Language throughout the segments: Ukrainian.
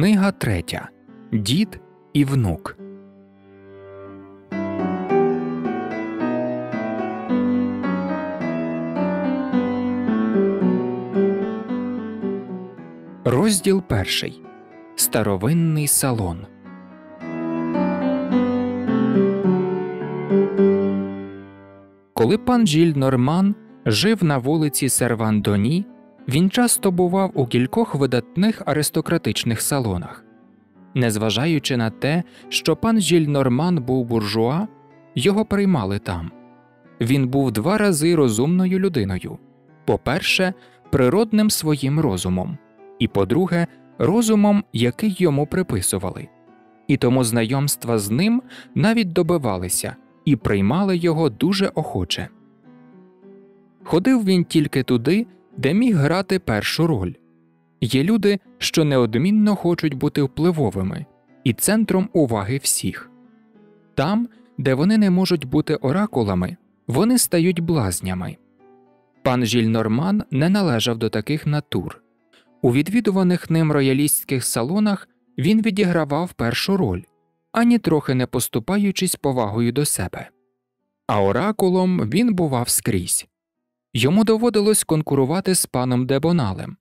Книга третя Дід і внук. Розділ перший Старовинний салон. Коли пан Жіль Норман жив на вулиці Сервандоні, він часто бував у кількох видатних аристократичних салонах. Незважаючи на те, що пан Жільнорман був буржуа, його приймали там. Він був два рази розумною людиною по перше, природним своїм розумом, і по друге, розумом, який йому приписували, і тому знайомства з ним навіть добивалися і приймали його дуже охоче. Ходив він тільки туди де міг грати першу роль. Є люди, що неодмінно хочуть бути впливовими і центром уваги всіх. Там, де вони не можуть бути оракулами, вони стають блазнями. Пан Жіль Норман не належав до таких натур. У відвідуваних ним роялістських салонах він відігравав першу роль, ані трохи не поступаючись повагою до себе. А оракулом він бував скрізь. Йому доводилось конкурувати з паном Дебоналем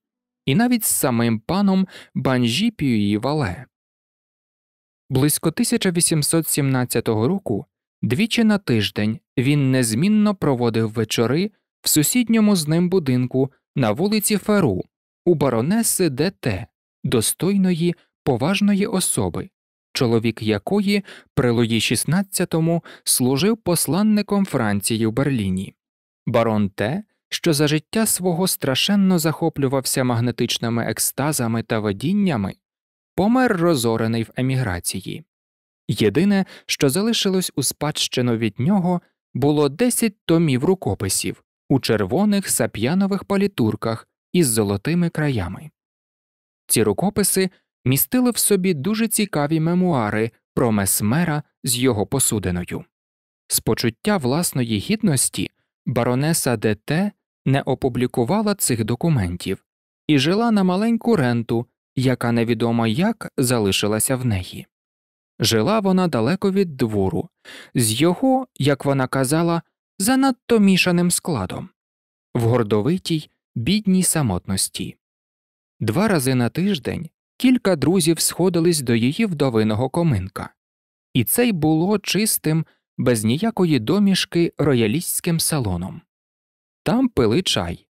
і навіть з самим паном Банжі Пюї Вале. Близько 1817 року двічі на тиждень він незмінно проводив вечори в сусідньому з ним будинку на вулиці Феру у баронеси ДТ, достойної поважної особи, чоловік якої при Луї XVI служив посланником Франції в Берліні барон те, що за життя свого страшенно захоплювався магнетичними екстазами та водіннями, помер розорений в еміграції. Єдине, що залишилось у спадщину від нього, було 10 томів рукописів у червоних сап'янових палітурках із золотими краями. Ці рукописи містили в собі дуже цікаві мемуари про месмера з його посудиною. З почуття власної гідності Баронеса ДТ не опублікувала цих документів і жила на маленьку ренту, яка невідомо як залишилася в неї. Жила вона далеко від двору, з його, як вона казала, занадто мішаним складом, в гордовитій, бідній самотності. Два рази на тиждень кілька друзів сходились до її вдовиного коминка, і це й було чистим без ніякої домішки роялістським салоном. Там пили чай,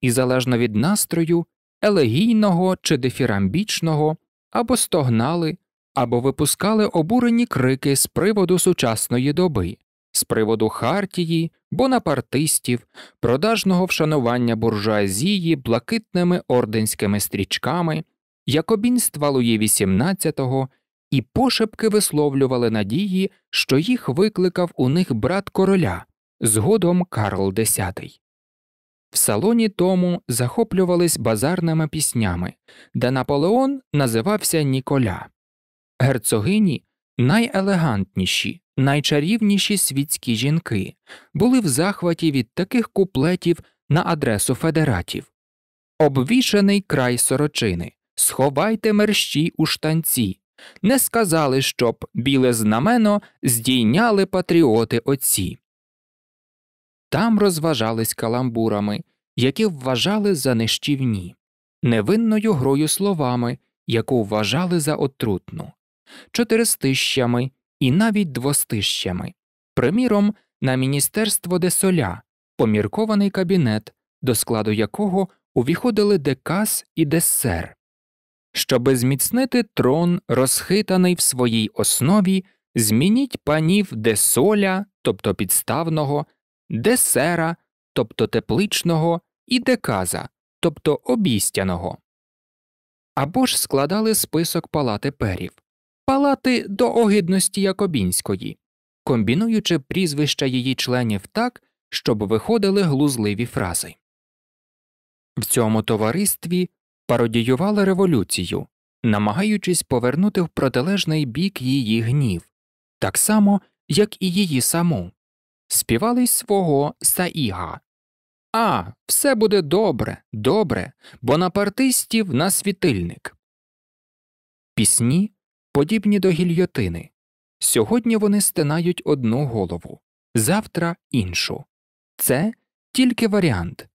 і залежно від настрою, елегійного чи дефірамбічного або стогнали, або випускали обурені крики з приводу сучасної доби, з приводу хартії, бонапартистів, продажного вшанування буржуазії блакитними орденськими стрічками, якобінства Луї XVIII і пошепки висловлювали надії, що їх викликав у них брат короля, згодом Карл X. В салоні тому захоплювались базарними піснями, де Наполеон називався Ніколя, герцогині найелегантніші, найчарівніші світські жінки були в захваті від таких куплетів на адресу федератів. Обвішений край сорочини, сховайте мерщі у штанці, не сказали, щоб біле знамено здійняли патріоти отці. Там розважались каламбурами, які вважали за нищівні, невинною грою словами, яку вважали за отрутну, чотиристищами і навіть двостищами, приміром, на Міністерство де Соля, поміркований кабінет, до складу якого увіходили декас і Дессер. Щоби зміцнити трон, розхитаний в своїй основі, змініть панів десоля, тобто підставного, десера, тобто тепличного, і деказа, тобто обістяного. Або ж складали список палати перів, палати до огидності Якобінської, комбінуючи прізвища її членів так, щоб виходили глузливі фрази. В цьому товаристві пародіювала революцію, намагаючись повернути в протилежний бік її гнів, так само, як і її саму, співали свого Саіга. А, все буде добре, добре, бо на партистів на світильник. Пісні, подібні до гільйотини. Сьогодні вони стинають одну голову, завтра іншу. Це тільки варіант.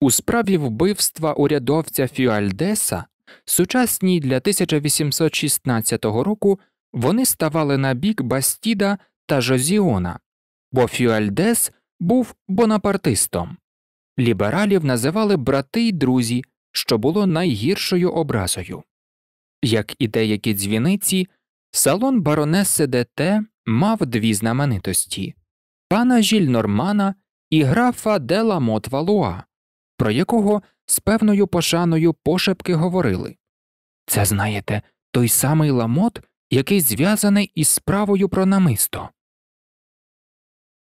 У справі вбивства урядовця Фюальдеса, сучасній для 1816 року, вони ставали на бік Бастіда та Жозіона, бо Фюальдес був бонапартистом. Лібералів називали брати й друзі, що було найгіршою образою. Як і деякі дзвіниці, салон баронеси ДТ мав дві знаменитості пана Жільнормана і графа Дела Мотвалуа про якого з певною пошаною пошепки говорили Це, знаєте, той самий ламот, який зв'язаний із справою про намисто.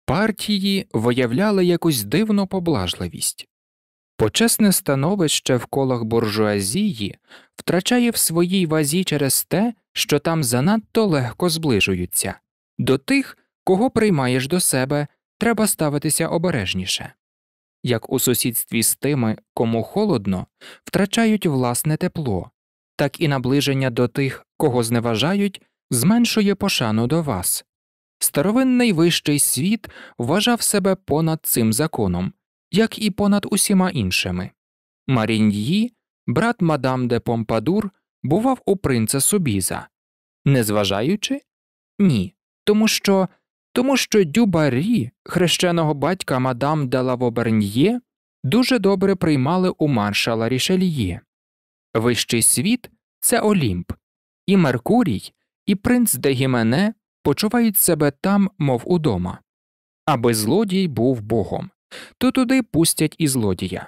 Партії виявляли якусь дивну поблажливість. Почесне становище в колах буржуазії втрачає в своїй вазі через те, що там занадто легко зближуються. До тих, кого приймаєш до себе, треба ставитися обережніше як у сусідстві з тими, кому холодно, втрачають власне тепло, так і наближення до тих, кого зневажають, зменшує пошану до вас. Старовинний вищий світ вважав себе понад цим законом, як і понад усіма іншими. Маріньї, брат мадам де Помпадур, бував у принца Субіза, незважаючи? Ні, тому що тому що дюбарі, хрещеного батька мадам де Лавоберньє, дуже добре приймали у маршала Рішельє. Вищий світ це Олімп, і Меркурій, і принц де Гімене почувають себе там, мов удома. Аби злодій був богом, то туди пустять і злодія.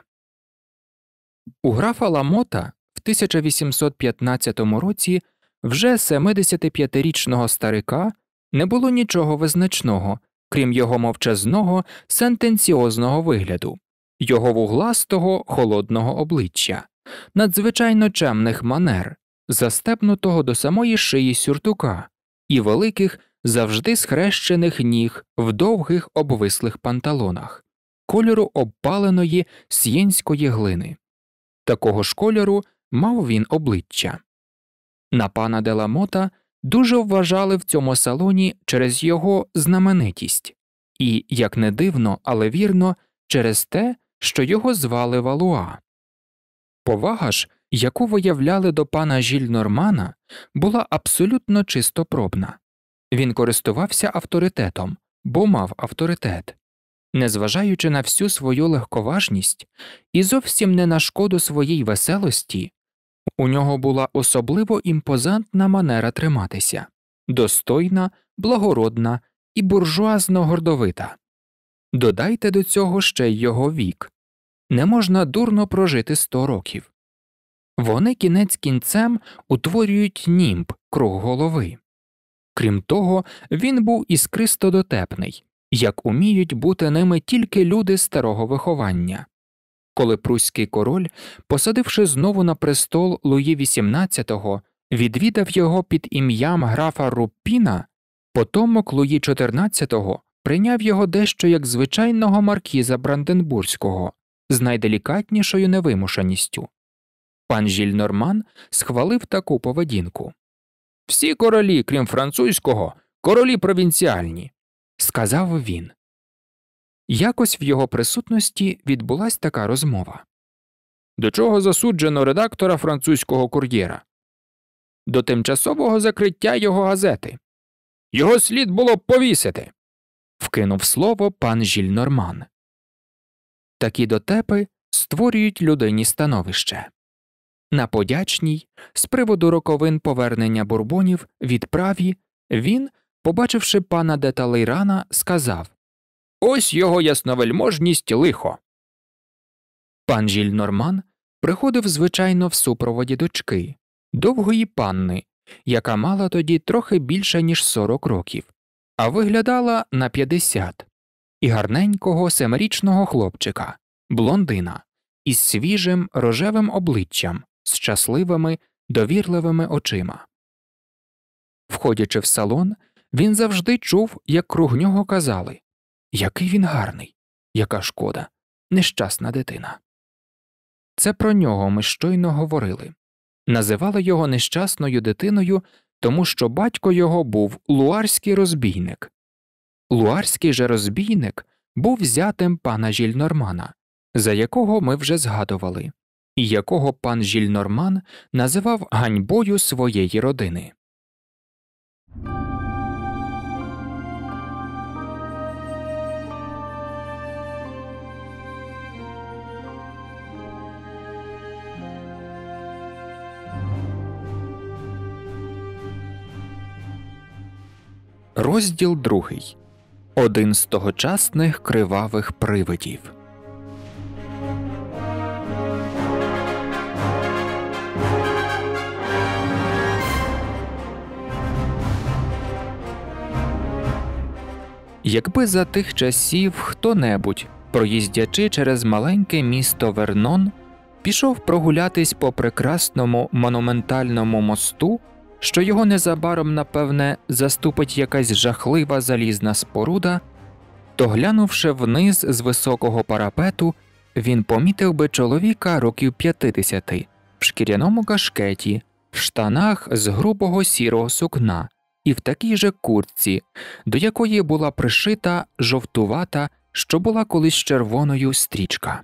У графа Ламота в 1815 році вже 75-річного старика не було нічого визначного, крім його мовчазного, сентенціозного вигляду, його вугластого холодного обличчя, надзвичайно чемних манер, застепнутого до самої шиї сюртука, і великих, завжди схрещених ніг в довгих обвислих панталонах, кольору обпаленої с'єнської глини. Такого ж кольору мав він обличчя. На пана Деламота дуже вважали в цьому салоні через його знаменитість і, як не дивно, але вірно, через те, що його звали Валуа. Повага ж, яку виявляли до пана Жіль Нормана, була абсолютно чистопробна. Він користувався авторитетом, бо мав авторитет, незважаючи на всю свою легковажність і зовсім не на шкоду своїй веселості, у нього була особливо імпозантна манера триматися, достойна, благородна і буржуазно гордовита. Додайте до цього ще й його вік не можна дурно прожити сто років. Вони кінець кінцем утворюють німб круг голови. Крім того, він був іскристо дотепний, як уміють бути ними тільки люди старого виховання коли пруський король, посадивши знову на престол Луї XVIII, відвідав його під ім'ям графа Руппіна, потомок Луї XIV прийняв його дещо як звичайного маркіза Бранденбурзького з найделікатнішою невимушеністю. Пан Жіль Норман схвалив таку поведінку. Всі королі, крім французького, королі провінціальні, сказав він. Якось в його присутності відбулась така розмова. До чого засуджено редактора французького кур'єра? До тимчасового закриття його газети. Його слід було повісити. вкинув слово пан Жільнорман. Такі дотепи створюють людині становище. На подячній, з приводу роковин повернення бурбонів від праві, він, побачивши пана Деталейрана, сказав Ось його ясновельможність лихо. Пан Жіль Норман приходив, звичайно, в супроводі дочки, довгої панни, яка мала тоді трохи більше, ніж 40 років, а виглядала на 50, і гарненького семирічного хлопчика, блондина, із свіжим рожевим обличчям, з щасливими, довірливими очима. Входячи в салон, він завжди чув, як круг нього казали який він гарний, яка шкода, нещасна дитина. Це про нього ми щойно говорили. Називали його нещасною дитиною, тому що батько його був луарський розбійник. Луарський же розбійник був взятим пана Жільнормана, за якого ми вже згадували, і якого пан Жільнорман називав ганьбою своєї родини. Розділ другий. Один з тогочасних кривавих привидів. Якби за тих часів хто небудь, проїздячи через маленьке місто Вернон, пішов прогулятись по прекрасному монументальному мосту що його незабаром, напевне, заступить якась жахлива залізна споруда, то глянувши вниз з високого парапету, він помітив би чоловіка років 50 в шкіряному кашкеті, в штанах з грубого сірого сукна і в такій же куртці, до якої була пришита жовтувата, що була колись червоною стрічка.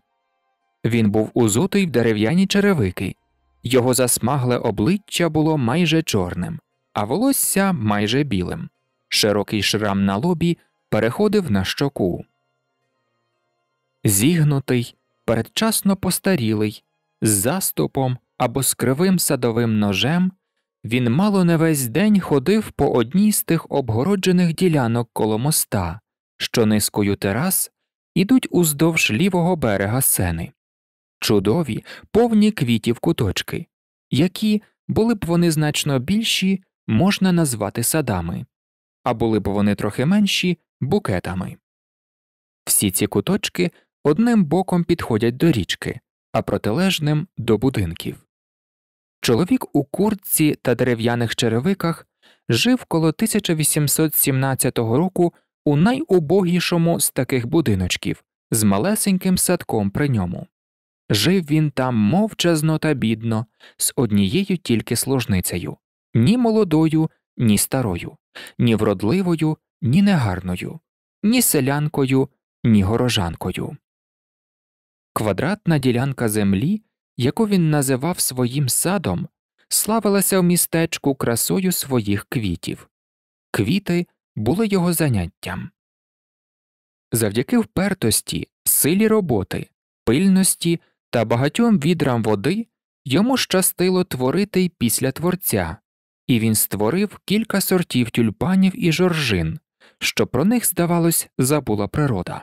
Він був узутий в дерев'яні черевики. Його засмагле обличчя було майже чорним, а волосся майже білим. Широкий шрам на лобі переходив на щоку. Зігнутий, передчасно постарілий, з заступом або з кривим садовим ножем. Він мало не весь день ходив по одній з тих обгороджених ділянок коло моста, що низкою терас ідуть уздовж лівого берега сени чудові, повні квітів куточки, які, були б вони значно більші, можна назвати садами, а були б вони трохи менші букетами. Всі ці куточки одним боком підходять до річки, а протилежним до будинків. Чоловік у курці та дерев'яних черевиках жив коло 1817 року у найубогішому з таких будиночків з малесеньким садком при ньому. Жив він там мовчазно та бідно, з однією тільки служницею ні молодою, ні старою, ні вродливою, ні негарною, ні селянкою, ні горожанкою. Квадратна ділянка землі, яку він називав своїм садом, славилася в містечку красою своїх квітів. Квіти були його заняттям. Завдяки впертості, силі роботи, пильності та багатьом відрам води йому щастило творити й після творця, і він створив кілька сортів тюльпанів і жоржин, що про них, здавалось, забула природа.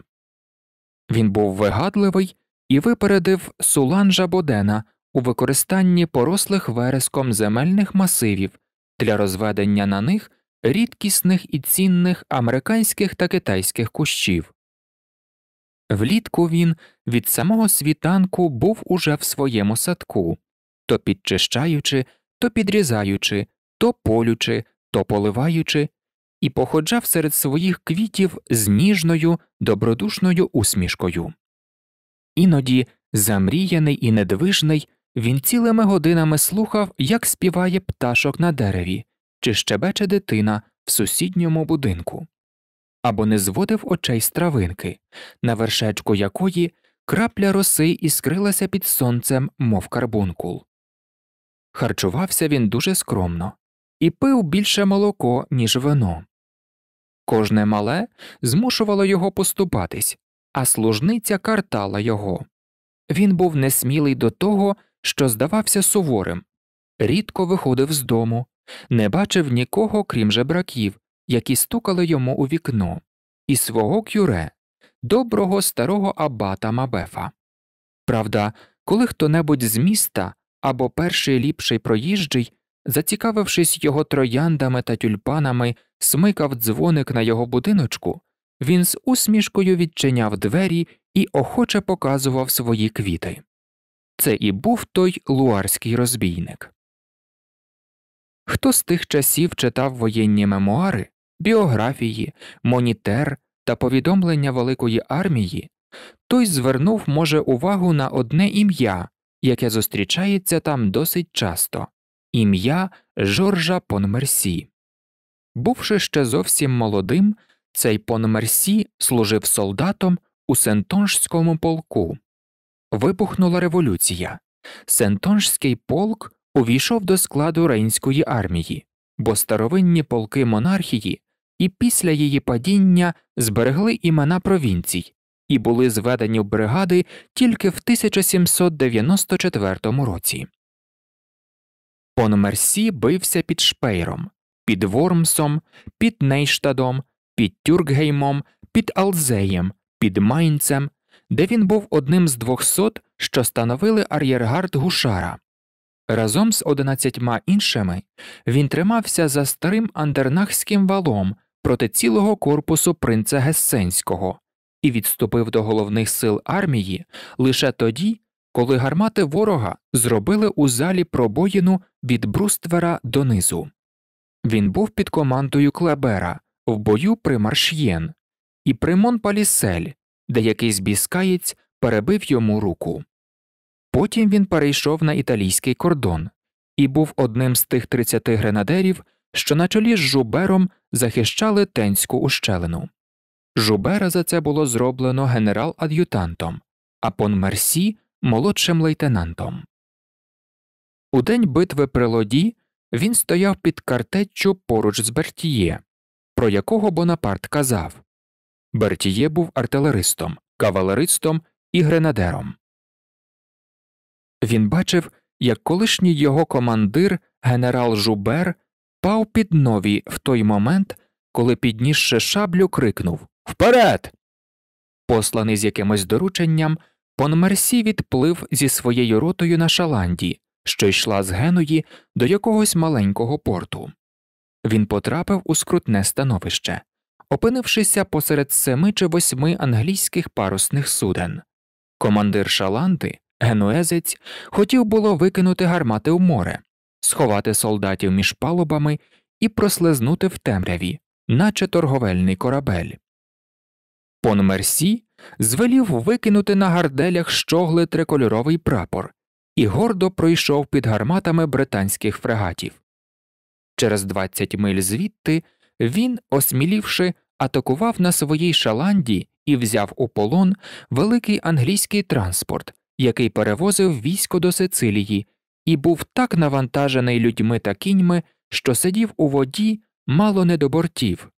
Він був вигадливий і випередив Суланжа Бодена у використанні порослих вереском земельних масивів для розведення на них рідкісних і цінних американських та китайських кущів. Влітку він від самого світанку був уже в своєму садку, то підчищаючи, то підрізаючи, то полючи, то поливаючи, і походжав серед своїх квітів з ніжною, добродушною усмішкою. Іноді, замріяний і недвижний, він цілими годинами слухав, як співає пташок на дереві, чи щебече дитина в сусідньому будинку або не зводив очей з травинки, на вершечку якої крапля роси іскрилася під сонцем, мов карбункул. Харчувався він дуже скромно і пив більше молоко, ніж вино. Кожне мале змушувало його поступатись, а служниця картала його. Він був несмілий до того, що здавався суворим, рідко виходив з дому, не бачив нікого, крім жебраків, які стукали йому у вікно, і свого кюре, доброго старого абата Мабефа. Правда, коли хто небудь з міста або перший ліпший проїжджий, зацікавившись його трояндами та тюльпанами, смикав дзвоник на його будиночку, він з усмішкою відчиняв двері і охоче показував свої квіти. Це і був той луарський розбійник. Хто з тих часів читав воєнні мемуари, біографії, монітер та повідомлення великої армії, той звернув, може, увагу на одне ім'я, яке зустрічається там досить часто ім'я Жоржа Понмерсі. Бувши ще зовсім молодим, цей Понмерсі служив солдатом у Сентоншському полку. Вибухнула революція. Сентоншський полк увійшов до складу рейнської армії, бо старовинні полки монархії і після її падіння зберегли імена провінцій і були зведені в бригади тільки в 1794 році. Понмерсі бився під Шпейром, під Вормсом, під Нейштадом, під Тюркгеймом, під Алзеєм, під Майнцем, де він був одним з двохсот, що становили ар'єргард Гушара. Разом з одинадцятьма іншими він тримався за старим андернахським валом проти цілого корпусу принца Гессенського і відступив до головних сил армії лише тоді, коли гармати ворога зробили у залі пробоїну від бруствера донизу. Він був під командою Клебера в бою при Марш'єн і при Монпалісель, де якийсь біскаєць перебив йому руку. Потім він перейшов на італійський кордон і був одним з тих 30 гренадерів що на чолі з жубером захищали тенську ущелину. Жубера за це було зроблено генерал-ад'ютантом, а Пон Понмерсі молодшим лейтенантом. У день битви при лоді він стояв під картеччю поруч з Бертіє, про якого Бонапарт казав Бертіє був артилеристом, кавалеристом і гренадером. Він бачив, як колишній його командир генерал Жубер впав під нові в той момент, коли піднісши шаблю, крикнув Вперед! Посланий з якимось дорученням, Понмерсі відплив зі своєю ротою на Шаланді, що йшла з Генуї до якогось маленького порту. Він потрапив у скрутне становище, опинившися посеред семи чи восьми англійських парусних суден. Командир Шаланди, генуезець, хотів було викинути гармати в море, сховати солдатів між палубами і прослизнути в темряві, наче торговельний корабель. Пон Мерсі звелів викинути на гарделях щогли трикольоровий прапор і гордо пройшов під гарматами британських фрегатів. Через 20 миль звідти він, осмілівши, атакував на своїй шаланді і взяв у полон великий англійський транспорт, який перевозив військо до Сицилії і був так навантажений людьми та кіньми, що сидів у воді мало не до бортів.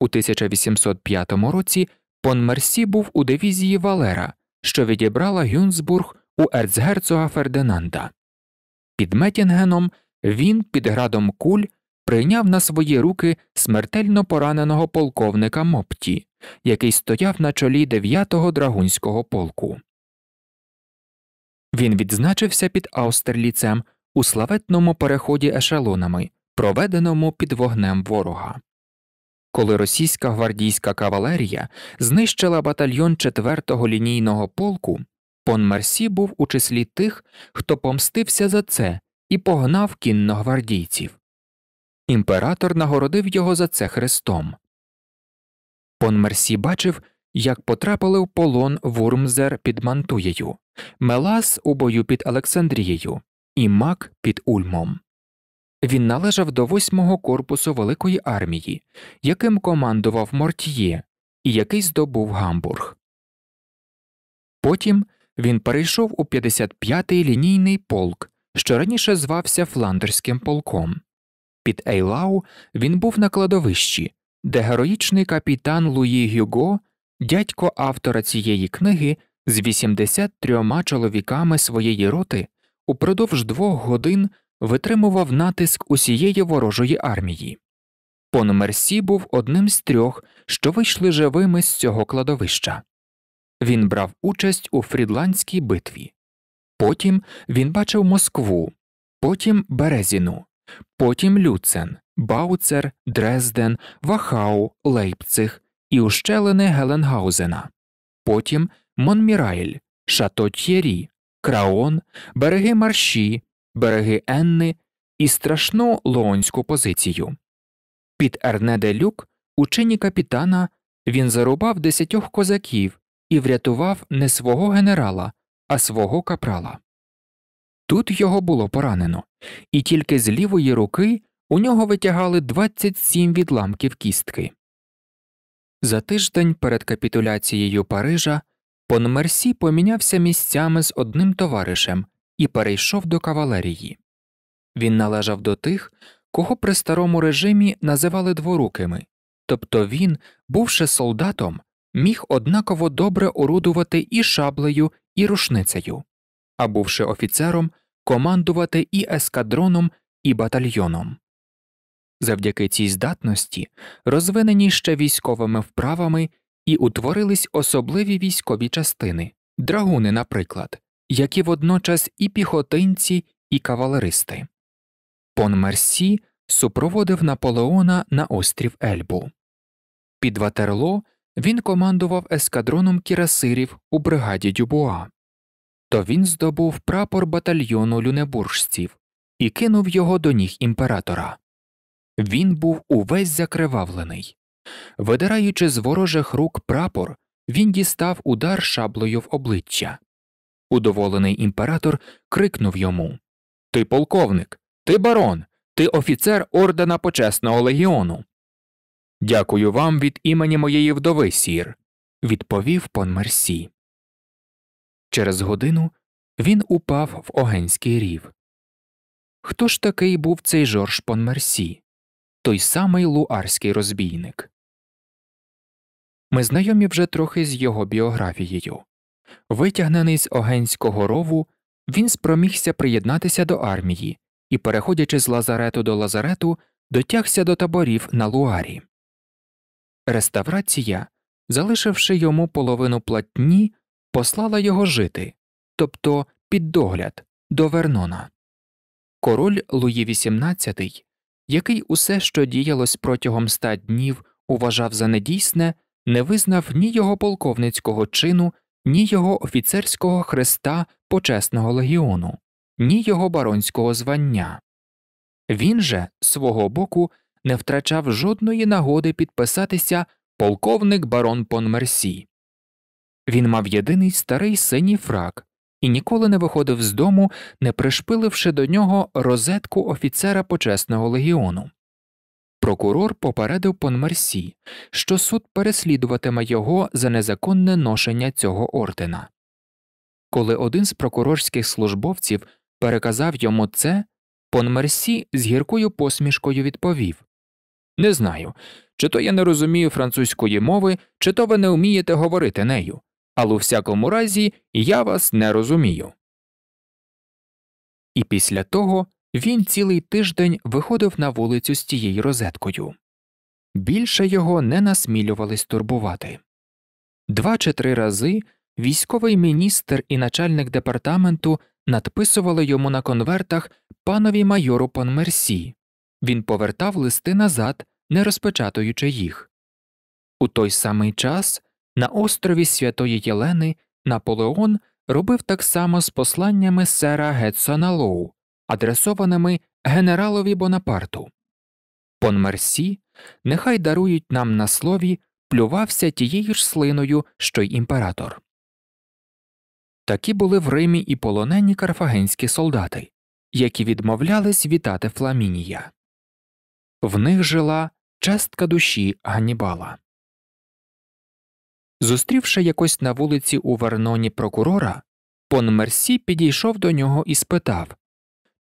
У 1805 році Понмерсі був у дивізії Валера, що відібрала Гюнсбург у ерцгерцога Фердинанда. Під Метінгеном він під градом куль прийняв на свої руки смертельно пораненого полковника Мопті, який стояв на чолі 9-го драгунського полку. Він відзначився під Аустерліцем у славетному переході ешелонами, проведеному під вогнем ворога. Коли російська гвардійська кавалерія знищила батальйон 4-го лінійного полку, пон Мерсі був у числі тих, хто помстився за це і погнав кінногвардійців. Імператор нагородив його за це хрестом. Пон Мерсі бачив, як потрапили в полон вурмзер під мантуєю. Мелас у бою під Олександрією і Мак під Ульмом. Він належав до восьмого корпусу Великої армії, яким командував Мортьє і який здобув Гамбург. Потім він перейшов у 55-й лінійний полк, що раніше звався Фландерським полком. Під Ейлау він був на кладовищі, де героїчний капітан Луї Гюго, дядько автора цієї книги, з 83 чоловіками своєї роти упродовж двох годин витримував натиск усієї ворожої армії. Пон Мерсі був одним з трьох, що вийшли живими з цього кладовища. Він брав участь у Фрідландській битві. Потім він бачив Москву, потім Березіну, потім Люцен, Бауцер, Дрезден, Вахау, Лейпциг і ущелини Геленгаузена, потім Монмірайль, Шато Т'єрі, Краон, береги Марші, береги Енни і страшну лоонську позицію. Під Ернеде де Люк, учені капітана, він зарубав десятьох козаків і врятував не свого генерала, а свого капрала. Тут його було поранено, і тільки з лівої руки у нього витягали 27 відламків кістки. За тиждень перед капітуляцією Парижа Мерсі помінявся місцями з одним товаришем і перейшов до кавалерії. Він належав до тих, кого при старому режимі називали дворукими, тобто він, бувши солдатом, міг однаково добре орудувати і шаблею, і рушницею, а бувши офіцером, командувати і ескадроном, і батальйоном. Завдяки цій здатності, розвиненій ще військовими вправами і утворились особливі військові частини, драгуни, наприклад, які водночас і піхотинці, і кавалеристи. Пон Мерсі супроводив Наполеона на острів Ельбу. Під Ватерло він командував ескадроном кірасирів у бригаді Дюбуа, то він здобув прапор батальйону люнебуржців і кинув його до ніг імператора. Він був увесь закривавлений. Видираючи з ворожих рук прапор, він дістав удар шаблею в обличчя. Удоволений імператор крикнув йому Ти полковник, ти барон, ти офіцер ордена почесного легіону. Дякую вам від імені моєї вдови, сір, відповів пон Мерсі. Через годину він упав в огенський рів. Хто ж такий був цей Жорж Мерсі? той самий луарський розбійник? Ми знайомі вже трохи з його біографією. Витягнений з Огенського рову, він спромігся приєднатися до армії і, переходячи з лазарету до лазарету, дотягся до таборів на Луарі. Реставрація, залишивши йому половину платні, послала його жити, тобто під догляд до Вернона. Король Луї XVIII, який усе, що діялось протягом ста днів, уважав за недійсне, не визнав ні його полковницького чину, ні його офіцерського хреста почесного легіону, ні його баронського звання. Він же свого боку не втрачав жодної нагоди підписатися полковник барон Пон Мерсі Він мав єдиний старий синій фрак і ніколи не виходив з дому, не пришпиливши до нього розетку офіцера почесного легіону. Прокурор попередив Понмерсі, що суд переслідуватиме його за незаконне ношення цього ордена. Коли один з прокурорських службовців переказав йому це, Понмерсі з гіркою посмішкою відповів Не знаю, чи то я не розумію французької мови, чи то ви не вмієте говорити нею, але у всякому разі я вас не розумію. І після того він цілий тиждень виходив на вулицю з тією розеткою. Більше його не насмілювались турбувати. Два чи три рази військовий міністр і начальник департаменту надписували йому на конвертах панові майору Понмерсі. Він повертав листи назад, не розпечатуючи їх. У той самий час на острові Святої Єлени Наполеон робив так само з посланнями сера Гетсона Лоу, адресованими генералові Бонапарту. Понмерсі, нехай дарують нам на слові, плювався тією ж слиною, що й імператор. Такі були в Римі і полонені карфагенські солдати, які відмовлялись вітати Фламінія. В них жила частка душі Ганнібала. Зустрівши якось на вулиці у Верноні прокурора, пон Мерсі підійшов до нього і спитав,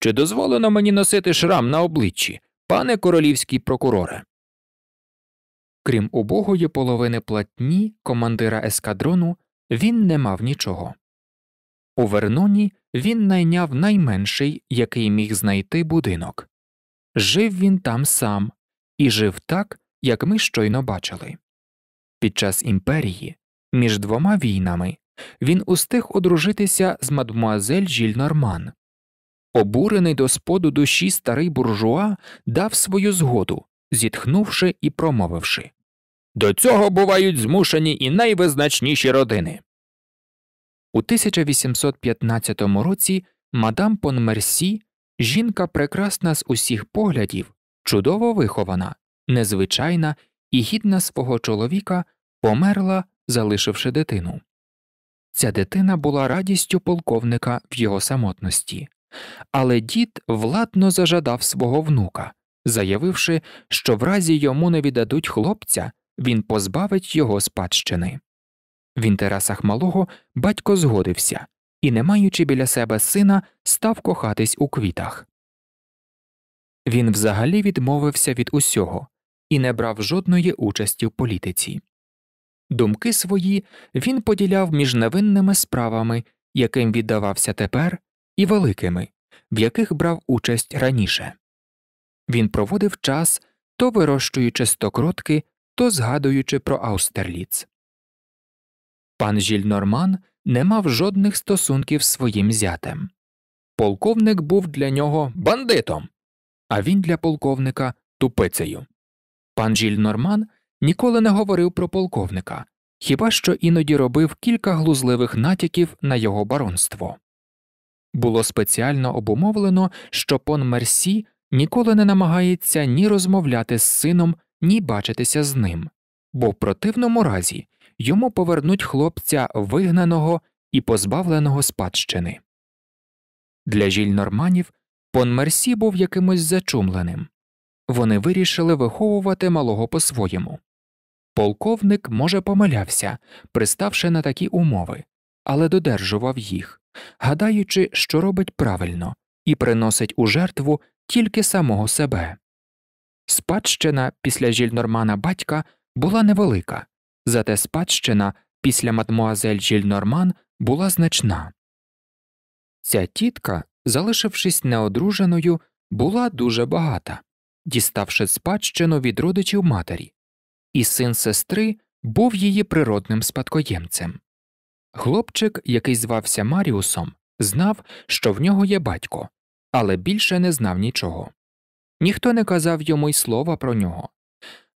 чи дозволено мені носити шрам на обличчі, пане королівський прокуроре? Крім убогої половини платні командира ескадрону, він не мав нічого. У Верноні він найняв найменший, який міг знайти будинок. Жив він там сам і жив так, як ми щойно бачили. Під час імперії, між двома війнами, він устиг одружитися з мадмуазель Жіль Норман, Обурений до споду душі старий буржуа дав свою згоду, зітхнувши і промовивши До цього бувають змушені і найвизначніші родини. У 1815 році мадам Пон Мерсі, жінка прекрасна з усіх поглядів, чудово вихована, незвичайна і гідна свого чоловіка, померла, залишивши дитину. Ця дитина була радістю полковника в його самотності. Але дід владно зажадав свого внука, заявивши, що в разі йому не віддадуть хлопця, він позбавить його спадщини. В інтересах малого батько згодився і, не маючи біля себе сина, став кохатись у квітах. Він взагалі відмовився від усього і не брав жодної участі в політиці. Думки свої він поділяв між невинними справами, яким віддавався тепер і великими, в яких брав участь раніше. Він проводив час то вирощуючи стокротки, то згадуючи про Аустерліц. Пан Жільнорман не мав жодних стосунків з своїм зятем. Полковник був для нього бандитом, а він для полковника тупицею. Пан Жільнорман ніколи не говорив про полковника, хіба що іноді робив кілька глузливих натяків на його баронство. Було спеціально обумовлено, що пон Мерсі ніколи не намагається ні розмовляти з сином, ні бачитися з ним, бо в противному разі йому повернуть хлопця вигнаного і позбавленого спадщини. Для жіль норманів пон Мерсі був якимось зачумленим вони вирішили виховувати малого по своєму. Полковник, може, помилявся, приставши на такі умови, але додержував їх гадаючи, що робить правильно, і приносить у жертву тільки самого себе. Спадщина після жільнормана батька була невелика, зате спадщина після мадмуазель жільнорман була значна. Ця тітка, залишившись неодруженою, була дуже багата, діставши спадщину від родичів матері, і син сестри був її природним спадкоємцем. Хлопчик, який звався Маріусом, знав, що в нього є батько, але більше не знав нічого. Ніхто не казав йому й слова про нього.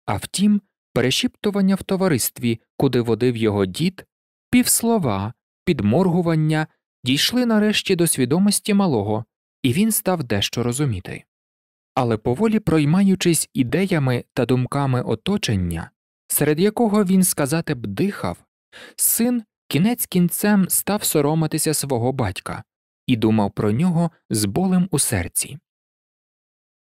А втім, перешіптування в товаристві, куди водив його дід, півслова, підморгування дійшли нарешті до свідомості малого, і він став дещо розуміти. Але поволі проймаючись ідеями та думками оточення, серед якого він сказати б дихав, син кінець кінцем став соромитися свого батька і думав про нього з болем у серці.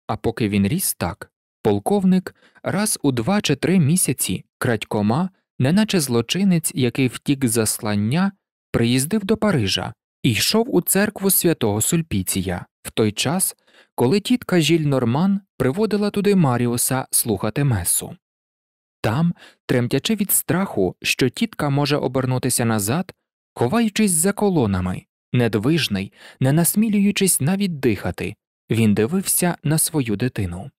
А поки він ріс так, полковник раз у два чи три місяці крадькома, неначе злочинець, який втік з заслання, приїздив до Парижа і йшов у церкву святого Сульпіція в той час, коли тітка Жіль Норман приводила туди Маріуса слухати месу. Там, тремтячи від страху, що тітка може обернутися назад, ховаючись за колонами, недвижний, не насмілюючись навіть дихати, він дивився на свою дитину.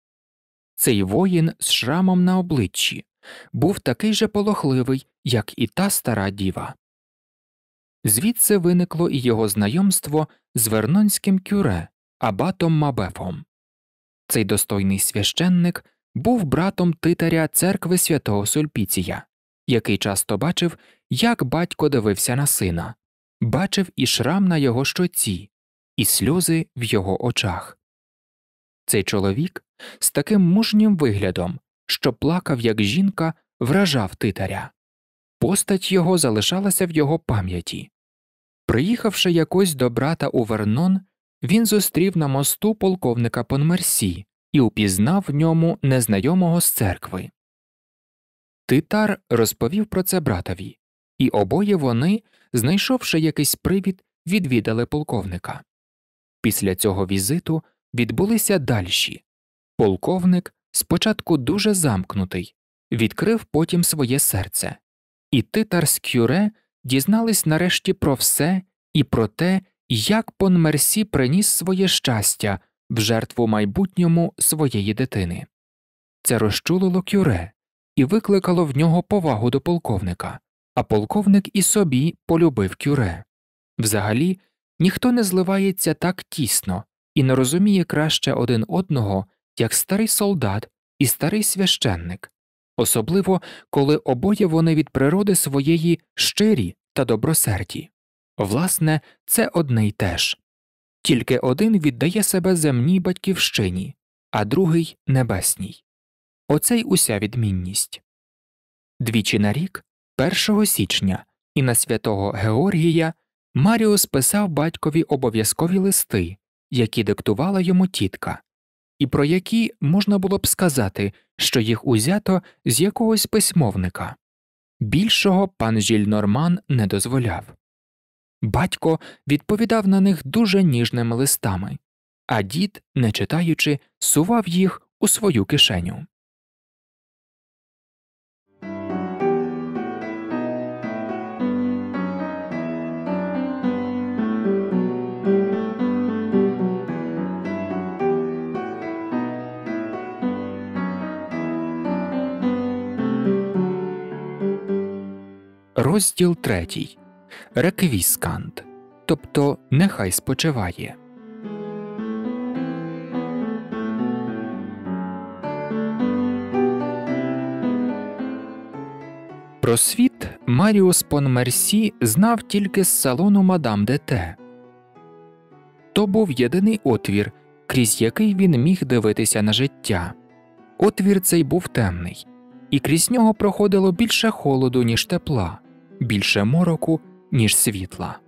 Цей воїн з шрамом на обличчі був такий же полохливий, як і та стара діва. Звідси виникло і його знайомство з вернонським кюре абатом Мабефом. Цей достойний священник був братом титаря церкви святого Сульпіція, який часто бачив, як батько дивився на сина, бачив і шрам на його щоці, і сльози в його очах. Цей чоловік з таким мужнім виглядом, що плакав, як жінка, вражав титаря. Постать його залишалася в його пам'яті. Приїхавши якось до брата у Вернон, він зустрів на мосту полковника Понмерсі, і упізнав в ньому незнайомого з церкви. Титар розповів про це братові, і обоє вони, знайшовши якийсь привід, відвідали полковника. Після цього візиту відбулися дальші. Полковник, спочатку дуже замкнутий, відкрив потім своє серце, і титар з кюре дізнались нарешті про все і про те, як пон Мерсі приніс своє щастя в жертву майбутньому своєї дитини. Це розчулило кюре і викликало в нього повагу до полковника, а полковник і собі полюбив кюре. Взагалі, ніхто не зливається так тісно і не розуміє краще один одного, як старий солдат і старий священник, особливо коли обоє вони від природи своєї щирі та добросерді. Власне, це одне й те ж. Тільки один віддає себе земній батьківщині, а другий небесній. Оце й уся відмінність. Двічі на рік, 1 січня, і на святого Георгія Маріус писав батькові обов'язкові листи, які диктувала йому тітка, і про які можна було б сказати, що їх узято з якогось письмовника. Більшого пан Жіль не дозволяв. Батько відповідав на них дуже ніжними листами, а дід, не читаючи, сував їх у свою кишеню. Розділ третій реквіскант, тобто нехай спочиває. Про світ Маріус Пон Мерсі знав тільки з салону мадам Дете. То був єдиний отвір, крізь який він міг дивитися на життя. Отвір цей був темний, і крізь нього проходило більше холоду, ніж тепла, більше мороку, ніж світла.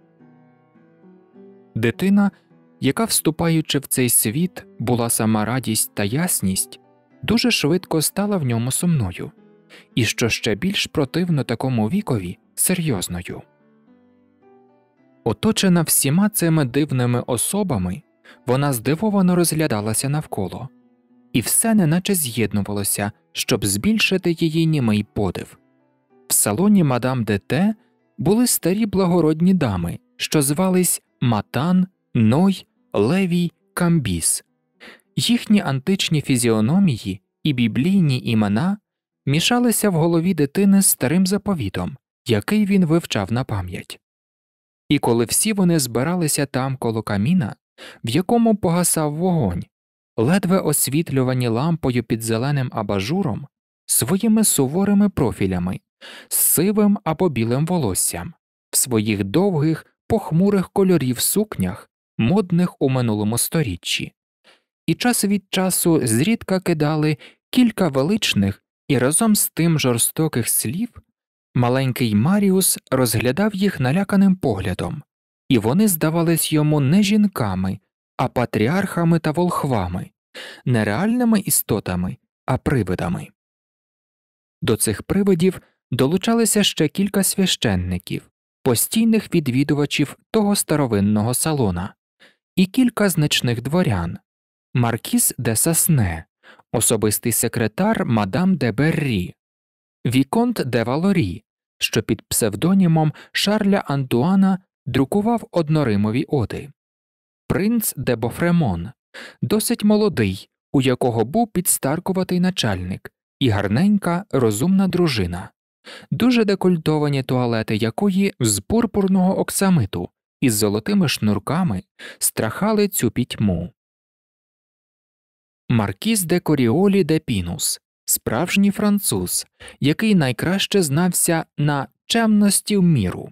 Дитина, яка, вступаючи в цей світ, була сама радість та ясність, дуже швидко стала в ньому сумною, і що ще більш противно такому вікові серйозною. Оточена всіма цими дивними особами, вона здивовано розглядалася навколо, і все неначе з'єднувалося, щоб збільшити її німий подив. В салоні мадам Дете були старі благородні дами, що звались Матан, Ной, Левій, Камбіс. Їхні античні фізіономії і біблійні імена мішалися в голові дитини з старим заповітом, який він вивчав на пам'ять. І коли всі вони збиралися там коло каміна, в якому погасав вогонь, ледве освітлювані лампою під зеленим абажуром, своїми суворими профілями, з сивим або білим волоссям, в своїх довгих, похмурих кольорів сукнях, модних у минулому сторіччі, і час від часу зрідка кидали кілька величних і разом з тим жорстоких слів. Маленький Маріус розглядав їх наляканим поглядом, і вони здавались йому не жінками, а патріархами та волхвами, не реальними істотами, а привидами. До цих привидів долучалися ще кілька священників, постійних відвідувачів того старовинного салона, і кілька значних дворян Маркіс де Сасне, особистий секретар мадам де Беррі, Віконт де Валорі, що під псевдонімом Шарля Антуана друкував одноримові оди, принц де Бофремон, досить молодий, у якого був підстаркуватий начальник. І гарненька розумна дружина, дуже декольтовані туалети якої з пурпурного оксамиту із золотими шнурками страхали цю пітьму. Маркіз де Коріолі де Пінус, справжній француз, який найкраще знався на чемності в міру,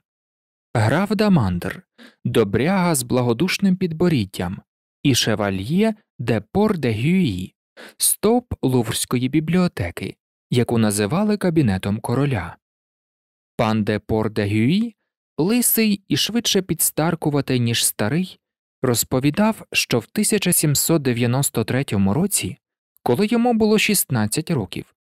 граф Дамандер, добряга з благодушним підборіддям і шевальє де Пор де Гюї, стовп Луврської бібліотеки, яку називали кабінетом короля. Пан де Пор де Гюї, лисий і швидше підстаркуватий, ніж старий, розповідав, що в 1793 році, коли йому було 16 років,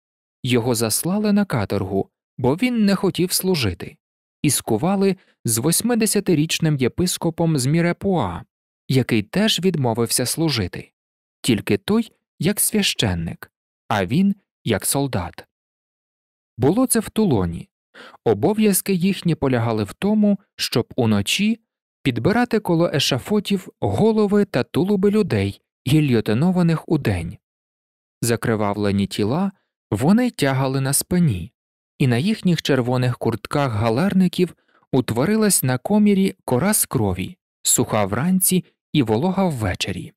його заслали на каторгу, бо він не хотів служити, і скували з 80-річним єпископом з Мірепуа, який теж відмовився служити, тільки той як священник, а він як солдат. Було це в тулоні. Обов'язки їхні полягали в тому, щоб уночі підбирати коло ешафотів голови та тулуби людей, гільйотинованих удень. Закривавлені тіла вони тягали на спині, і на їхніх червоних куртках галерників утворилась на комірі кора з крові, суха вранці і волога ввечері.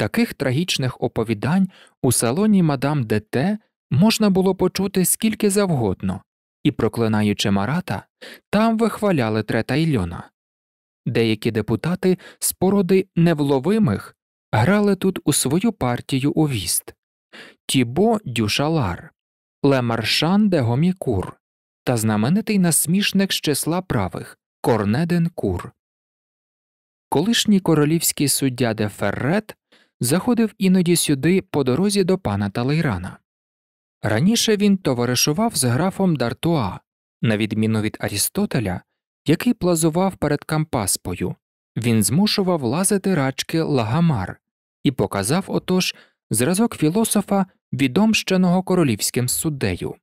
Таких трагічних оповідань у салоні мадам Дете можна було почути скільки завгодно, і, проклинаючи марата, там вихваляли трета Ільона. Деякі депутати з породи невловимих грали тут у свою партію у віст Тібо Дюшалар, Лемаршан де Гомікур та знаменитий насмішник з числа правих Корнеден Кур. Колишній королівський суддя де Феррет заходив іноді сюди по дорозі до пана Талейрана. Раніше він товаришував з графом Дартуа, на відміну від Арістотеля, який плазував перед Кампаспою, він змушував лазити рачки Лагамар і показав отож зразок філософа, відомщеного королівським суддею.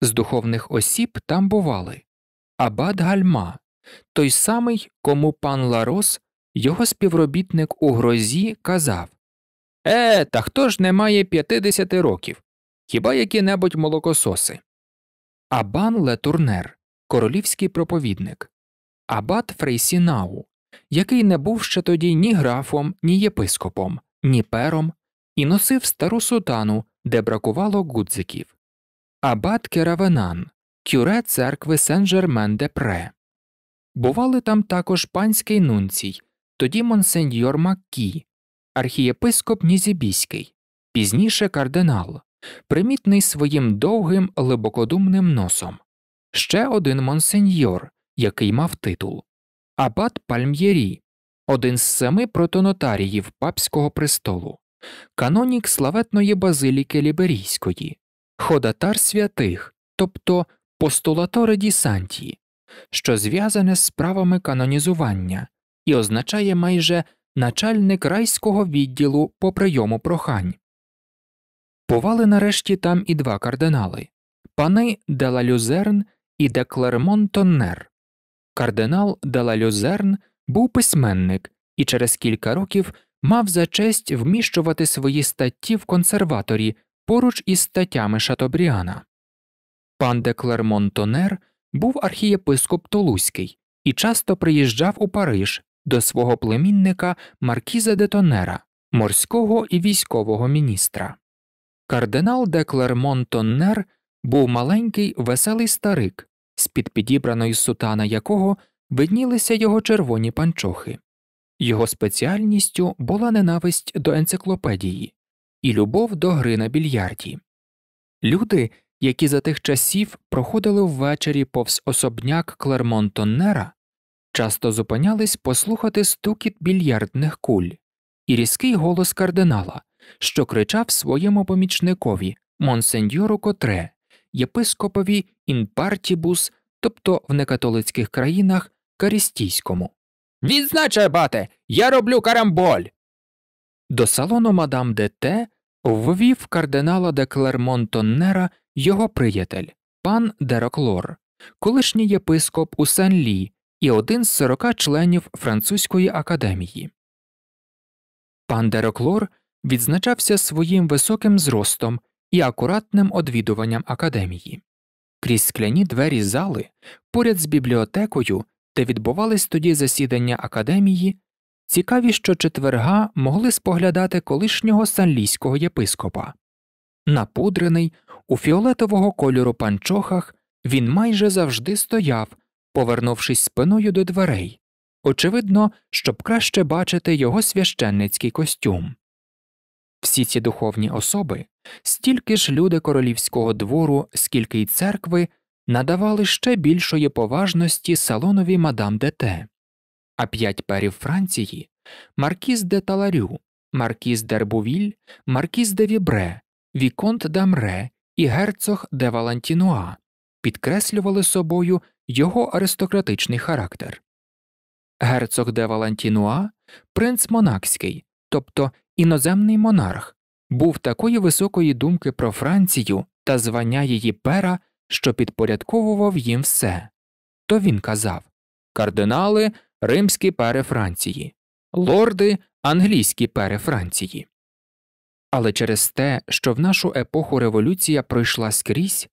З духовних осіб там бували Абад Гальма, той самий, кому пан Ларос його співробітник у грозі казав Е, та хто ж не має 50 років? Хіба які небудь молокососи? Абан Летурнер, королівський проповідник, абат Фрейсінау, який не був ще тоді ні графом, ні єпископом, ні пером, і носив стару сутану, де бракувало гудзиків, абат Керавенан, кюре церкви Сен Жермен де Пре. Бували там також панський нунцій тоді монсеньор Маккі, архієпископ Нізібіський, пізніше кардинал, примітний своїм довгим глибокодумним носом, ще один монсеньор, який мав титул, абат Пальм'єрі, один з семи протонотаріїв папського престолу, канонік славетної базиліки Ліберійської, ходатар святих, тобто постулатори Дісантії, що зв'язане з справами канонізування і означає майже начальник райського відділу по прийому прохань. Бували нарешті там і два кардинали пани Делалюзерн і де Клермон Тоннер. Кардинал Делалюзерн був письменник і через кілька років мав за честь вміщувати свої статті в консерваторі поруч із статтями Шатобріана. Пан де Клермон Тонер був архієпископ Толузький і часто приїжджав у Париж до свого племінника Маркіза де Тонера, морського і військового міністра. Кардинал де Клермон Тоннер був маленький веселий старик, з під підібраної сутана якого виднілися його червоні панчохи. Його спеціальністю була ненависть до енциклопедії і любов до гри на більярді. Люди, які за тих часів проходили ввечері повз особняк Клермон Тоннера часто зупинялись послухати стукіт більярдних куль і різкий голос кардинала, що кричав своєму помічникові монсеньору Котре, єпископові інпартібус, тобто в некатолицьких країнах карістійському. Відзначай, бате, я роблю карамболь. До салону мадам де Те ввів кардинала де Клермонтоннера його приятель, пан Дероклор, колишній єпископ у Сен-Лі, і один з сорока членів французької академії. Пан Дереклор відзначався своїм високим зростом і акуратним одвідуванням академії. Крізь скляні двері зали поряд з бібліотекою, де відбувались тоді засідання академії, цікаві, що четверга могли споглядати колишнього санлійського єпископа. Напудрений у фіолетового кольору панчохах він майже завжди стояв повернувшись спиною до дверей, очевидно, щоб краще бачити його священницький костюм. Всі ці духовні особи, стільки ж люди королівського двору, скільки й церкви, надавали ще більшої поважності салонові мадам Дете, а п'ять перів Франції маркіз де Таларю, маркіз Дербувіль, маркіз де Вібре, Віконт Мре і герцог де Валантінуа підкреслювали собою його аристократичний характер. Герцог де Валантінуа, принц монакський, тобто іноземний монарх, був такої високої думки про Францію та звання її пера, що підпорядковував їм все. То він казав кардинали, римські пери Франції, лорди, англійські пери Франції. Але через те, що в нашу епоху революція пройшла скрізь,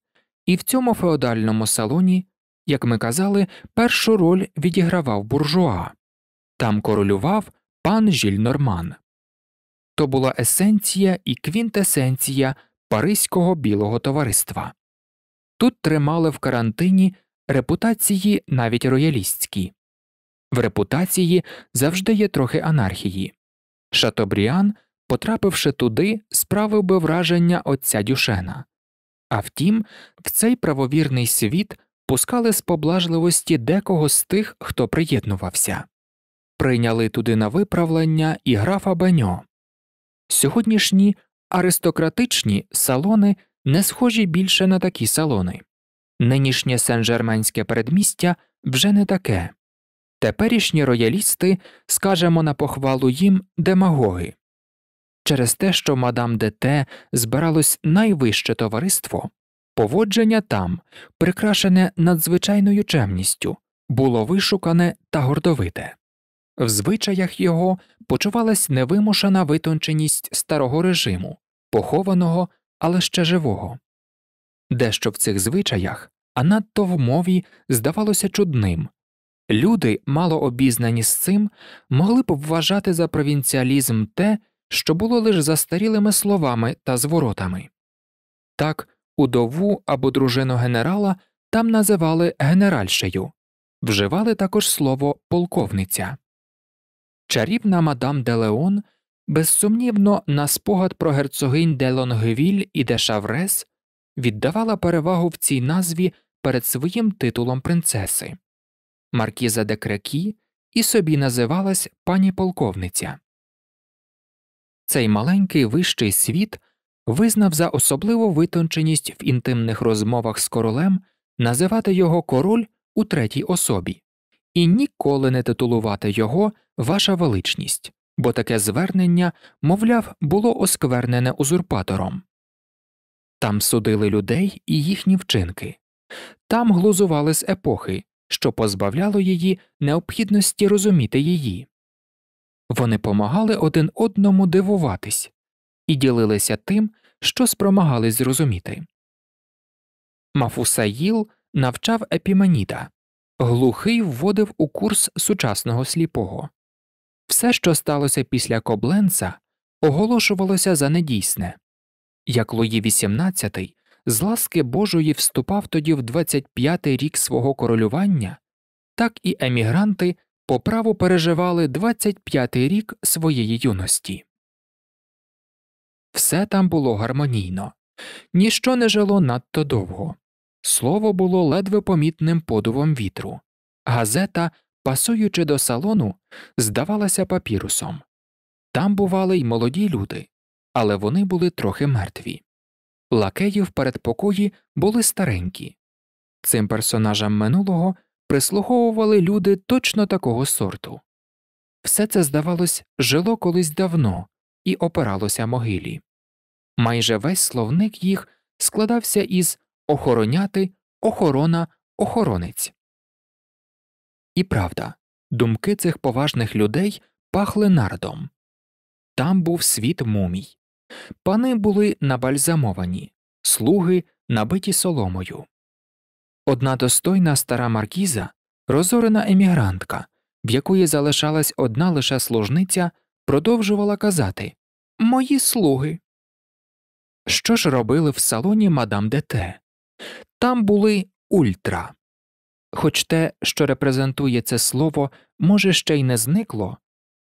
і в цьому феодальному салоні, як ми казали, першу роль відігравав буржуа, там королював пан Жільнорман То була есенція і квінтесенція Паризького білого товариства. Тут тримали в карантині репутації навіть роялістські. В репутації завжди є трохи анархії. Шатобріан, потрапивши туди, справив би враження отця Дюшена. А втім, в цей правовірний світ пускали з поблажливості декого з тих, хто приєднувався, прийняли туди на виправлення і графа Беньо. Сьогоднішні аристократичні салони не схожі більше на такі салони. Нинішнє сен-жерменське передмістя вже не таке. Теперішні роялісти скажемо на похвалу їм демагоги через те, що мадам Дете збиралось найвище товариство, поводження там, прикрашене надзвичайною чемністю, було вишукане та гордовите. В звичаях його почувалась невимушена витонченість старого режиму, похованого, але ще живого. Дещо в цих звичаях, а надто в мові, здавалося чудним люди, мало обізнані з цим, могли б вважати за провінціалізм те, що було лише застарілими словами та зворотами. Так, удову або дружину генерала там називали генеральшею, вживали також слово полковниця. Чарівна мадам де Леон безсумнівно на спогад про герцогинь де Лонгвіль і де Шаврес віддавала перевагу в цій назві перед своїм титулом принцеси. Маркіза де Крекі і собі називалась пані полковниця цей маленький вищий світ визнав за особливу витонченість в інтимних розмовах з королем називати його король у третій особі і ніколи не титулувати його Ваша величність, бо таке звернення, мовляв, було осквернене узурпатором. Там судили людей і їхні вчинки, там глузували з епохи, що позбавляло її необхідності розуміти її. Вони помагали один одному дивуватись і ділилися тим, що спромагались зрозуміти. Мафусаїл навчав Епіменіда, глухий вводив у курс сучасного сліпого. Все, що сталося після Кобленца, оголошувалося за недійсне. Як Луї XVIII з ласки Божої вступав тоді в 25-й рік свого королювання, так і емігранти по праву переживали 25-й рік своєї юності. Все там було гармонійно, ніщо не жило надто довго. Слово було ледве помітним подувом вітру. Газета, пасуючи до салону, здавалася папірусом. Там бували й молоді люди, але вони були трохи мертві. Лакеї в передпокої були старенькі. Цим персонажам минулого прислуховували люди точно такого сорту. Все це, здавалось, жило колись давно і опиралося могилі. Майже весь словник їх складався із охороняти, охорона, охоронець. І правда, думки цих поважних людей пахли нардом. Там був світ мумій. Пани були набальзамовані, слуги набиті соломою, одна достойна стара маркіза, розорена емігрантка, в якої залишалась одна лише служниця, продовжувала казати Мої слуги. Що ж робили в салоні мадам Дете? Там були ультра. Хоч те, що репрезентує це слово, може, ще й не зникло,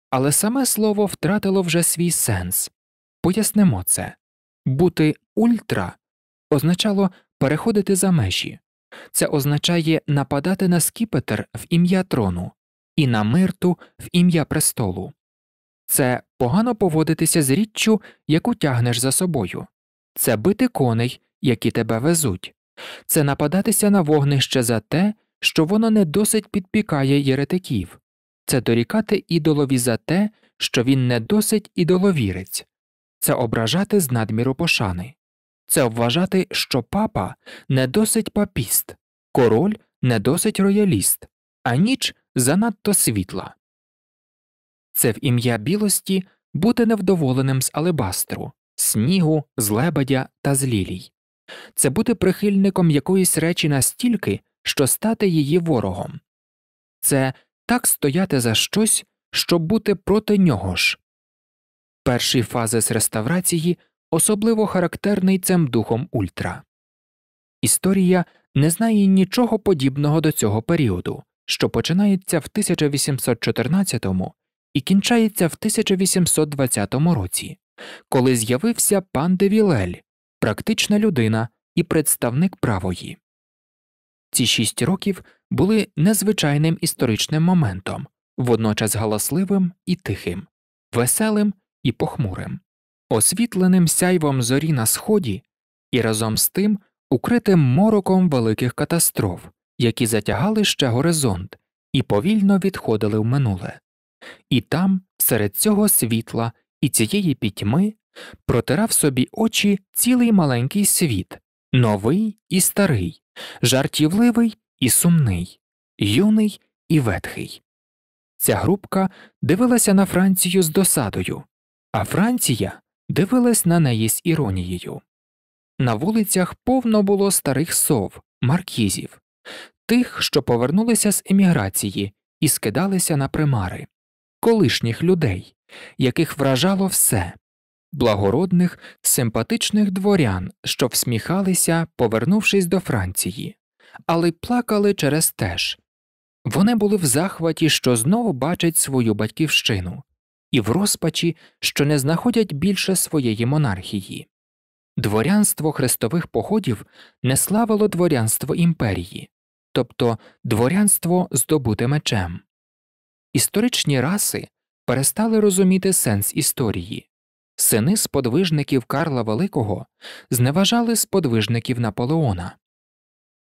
але саме слово втратило вже свій сенс. Пояснимо це бути ультра означало переходити за межі, це означає нападати на скіпетр в ім'я трону і на мирту в ім'я престолу. Це погано поводитися з річчю, яку тягнеш за собою, це бити коней, які тебе везуть, це нападатися на вогнище за те, що воно не досить підпікає єретиків, це дорікати ідолові за те, що він не досить ідоловірець, це ображати з надміру пошани це вважати, що папа не досить папіст, король не досить рояліст, а ніч занадто світла. Це в ім'я білості бути невдоволеним з алебастру, снігу, з лебедя та з лілій, це бути прихильником якоїсь речі настільки, що стати її ворогом, це так стояти за щось, щоб бути проти нього ж. Перші фази з реставрації особливо характерний цим духом ультра. Історія не знає нічого подібного до цього періоду, що починається в 1814 і кінчається в 1820 році, коли з'явився пан Девілель, практична людина і представник правої. Ці шість років були незвичайним історичним моментом, водночас галасливим і тихим, веселим і похмурим освітленим сяйвом зорі на сході і разом з тим укритим мороком великих катастроф, які затягали ще горизонт і повільно відходили в минуле. І там, серед цього світла і цієї пітьми, протирав собі очі цілий маленький світ, новий і старий, жартівливий і сумний, юний і ветхий. Ця групка дивилася на Францію з досадою, а Франція дивилась на неї з іронією. На вулицях повно було старих сов, маркізів, тих, що повернулися з еміграції і скидалися на примари, колишніх людей, яких вражало все благородних, симпатичних дворян, що всміхалися, повернувшись до Франції, але плакали через теж. Вони були в захваті, що знову бачать свою батьківщину, і в розпачі, що не знаходять більше своєї монархії. Дворянство хрестових походів не славило дворянство імперії, тобто дворянство здобуте мечем. Історичні раси перестали розуміти сенс історії. Сини сподвижників Карла Великого зневажали сподвижників Наполеона.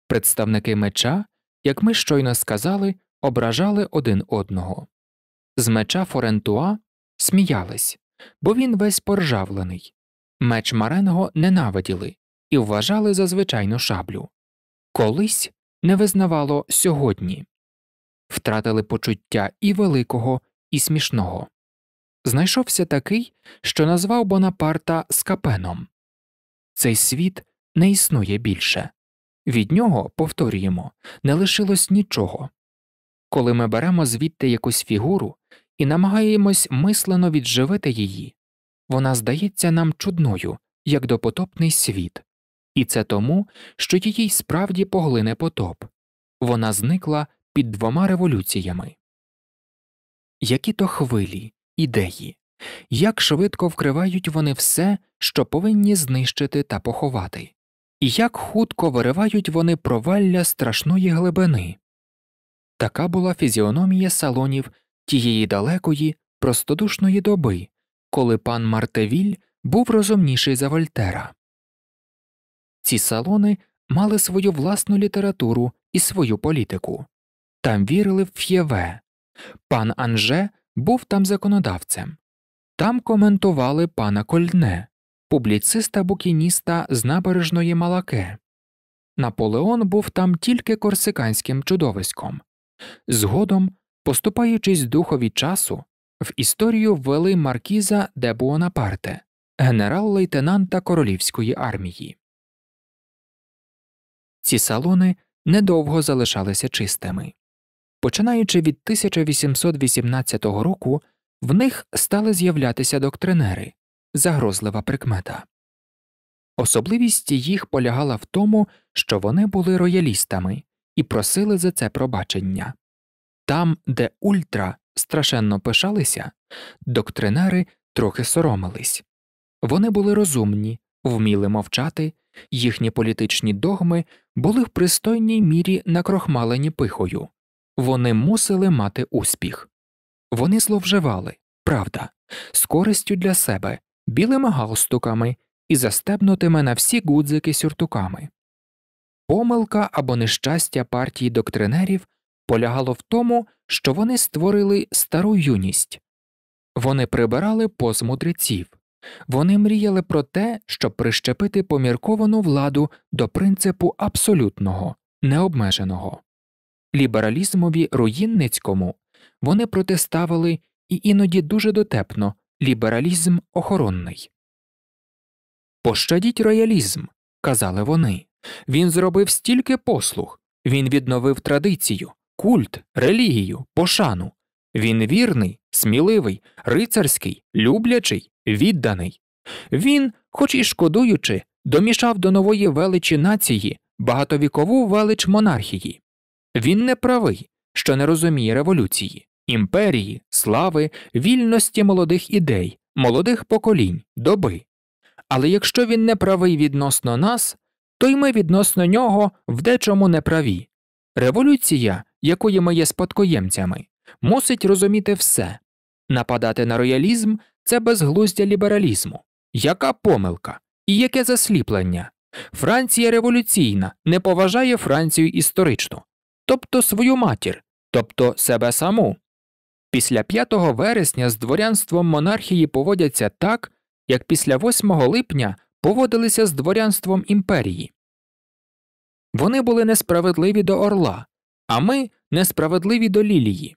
Представники меча, як ми щойно сказали, ображали один одного. З меча Форентуа сміялись, бо він весь поржавлений. Меч Маренго ненавиділи і вважали за звичайну шаблю. Колись не визнавало сьогодні втратили почуття і великого, і смішного. Знайшовся такий, що назвав Бонапарта скапеном цей світ не існує більше. Від нього, повторюємо, не лишилось нічого. Коли ми беремо звідти якусь фігуру, і намагаємось мислено відживити її, вона здається нам чудною, як допотопний світ, і це тому, що її справді поглине потоп вона зникла під двома революціями. Які то хвилі, ідеї, як швидко вкривають вони все, що повинні знищити та поховати, і як хутко виривають вони провалля страшної глибини. Така була фізіономія салонів тієї далекої, простодушної доби, коли пан Мартевіль був розумніший за Вольтера. Ці салони мали свою власну літературу і свою політику. Там вірили в Ф'єве, пан Анже був там законодавцем, там коментували пана Кольне, публіциста букініста з набережної Малаке. Наполеон був там тільки корсиканським чудовиськом. Згодом Поступаючись духові часу, в історію ввели маркіза де Буонапарте, генерал-лейтенанта королівської армії. Ці салони недовго залишалися чистими. Починаючи від 1818 року, в них стали з'являтися доктринери загрозлива прикмета. Особливість їх полягала в тому, що вони були роялістами і просили за це пробачення. Там, де ультра страшенно пишалися, доктринери трохи соромились. Вони були розумні, вміли мовчати, їхні політичні догми були в пристойній мірі накрохмалені пихою, вони мусили мати успіх. Вони зловживали, правда, з користю для себе, білими галстуками і застебнутими на всі гудзики сюртуками. Помилка або нещастя партії доктринерів полягало в тому, що вони створили стару юність, вони прибирали поз мудреців, вони мріяли про те, щоб прищепити помірковану владу до принципу абсолютного, необмеженого. Лібералізмові руїнницькому вони протиставили і іноді дуже дотепно лібералізм охоронний. Пощадіть роялізм, казали вони. Він зробив стільки послуг, він відновив традицію, культ, релігію, пошану. Він вірний, сміливий, рицарський, люблячий, відданий. Він, хоч і шкодуючи, домішав до нової величі нації багатовікову велич монархії. Він не правий, що не розуміє революції, імперії, слави, вільності молодих ідей, молодих поколінь, доби. Але якщо він не правий відносно нас, то й ми відносно нього в дечому не праві. Революція якої ми є спадкоємцями, мусить розуміти все. Нападати на роялізм це безглуздя лібералізму. Яка помилка? І яке засліплення? Франція революційна не поважає Францію історично, тобто свою матір, тобто себе саму. Після 5 вересня з дворянством монархії поводяться так, як після 8 липня поводилися з дворянством імперії. Вони були несправедливі до орла, а ми несправедливі до лілії.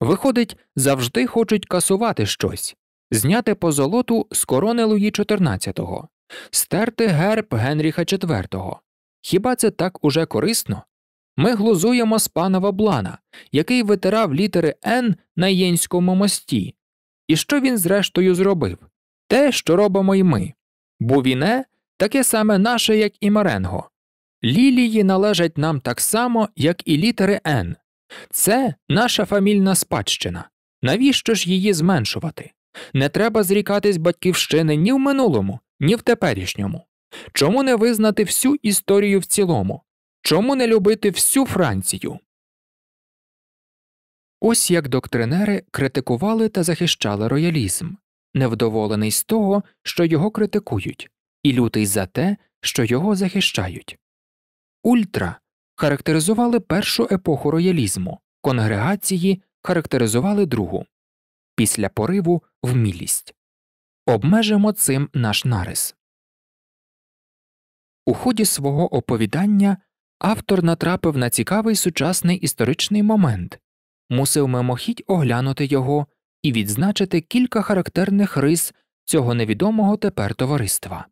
Виходить, завжди хочуть касувати щось, зняти позолоту з корони Луї XIV, стерти герб Генріха IV. Хіба це так уже корисно? Ми глузуємо з пана Ваблана, який витирав літери Н на Єнському мості. І що він зрештою зробив? Те, що робимо й ми. Бувіне таке саме наше, як і Маренго. Лілії належать нам так само, як і літери Н. Це наша фамільна спадщина. Навіщо ж її зменшувати? Не треба зрікатись батьківщини ні в минулому, ні в теперішньому. Чому не визнати всю історію в цілому? Чому не любити всю Францію? Ось як доктринери критикували та захищали роялізм, невдоволений з того, що його критикують, і лютий за те, що його захищають ультра характеризували першу епоху роялізму, конгрегації характеризували другу після пориву вмілість. Обмежимо цим наш нарис. У ході свого оповідання автор натрапив на цікавий сучасний історичний момент, мусив мимохідь оглянути його і відзначити кілька характерних рис цього невідомого тепер товариства.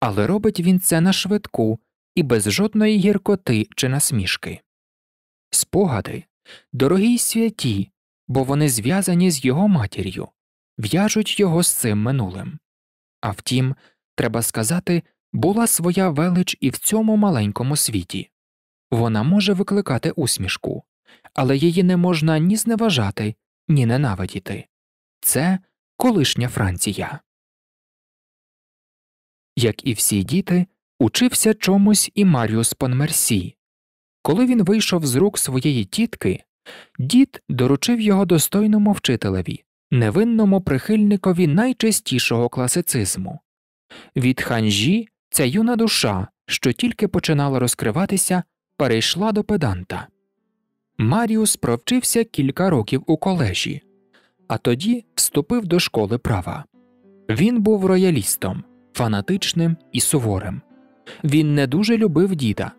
Але робить він це на швидку і без жодної гіркоти чи насмішки. Спогади, дорогі й святі, бо вони зв'язані з його матір'ю, в'яжуть його з цим минулим. А втім, треба сказати, була своя велич і в цьому маленькому світі. Вона може викликати усмішку, але її не можна ні зневажати, ні ненавидіти. Це колишня Франція. Як і всі діти, учився чомусь і Маріус Понмерсі. Коли він вийшов з рук своєї тітки, дід доручив його достойному вчителеві, невинному прихильникові найчистішого класицизму. Від ханжі ця юна душа, що тільки починала розкриватися, перейшла до педанта. Маріус провчився кілька років у колежі, а тоді вступив до школи права. Він був роялістом, фанатичним і суворим. Він не дуже любив діда,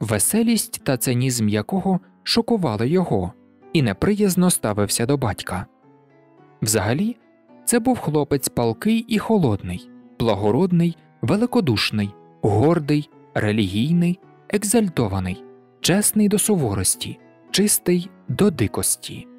веселість та цинізм якого шокували його і неприязно ставився до батька. Взагалі, це був хлопець палкий і холодний, благородний, великодушний, гордий, релігійний, екзальтований, чесний до суворості, чистий до дикості.